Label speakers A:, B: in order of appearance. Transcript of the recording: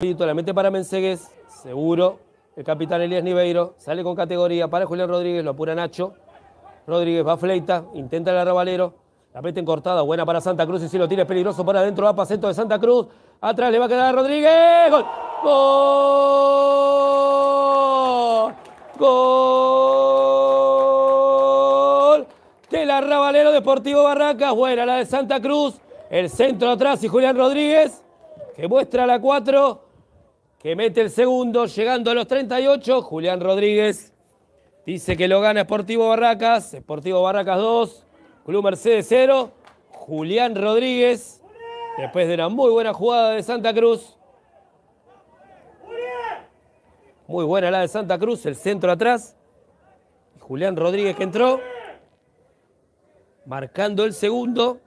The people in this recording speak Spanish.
A: la para Mensegues, seguro. El capitán Elías Niveiro sale con categoría para Julián Rodríguez, lo apura Nacho. Rodríguez va a fleita, intenta el arrabalero. La meten cortada, buena para Santa Cruz y si lo tira es peligroso para adentro, va para centro de Santa Cruz. Atrás le va a quedar Rodríguez. ¡Gol! ¡Gol! ¡Gol! Del arrabalero Deportivo Barracas. Buena la de Santa Cruz. El centro atrás y Julián Rodríguez que muestra la 4 que mete el segundo, llegando a los 38, Julián Rodríguez. Dice que lo gana Sportivo Barracas, Sportivo Barracas 2, Club Mercedes 0, Julián Rodríguez, después de una muy buena jugada de Santa Cruz. Muy buena la de Santa Cruz, el centro atrás. Julián Rodríguez que entró, marcando el segundo.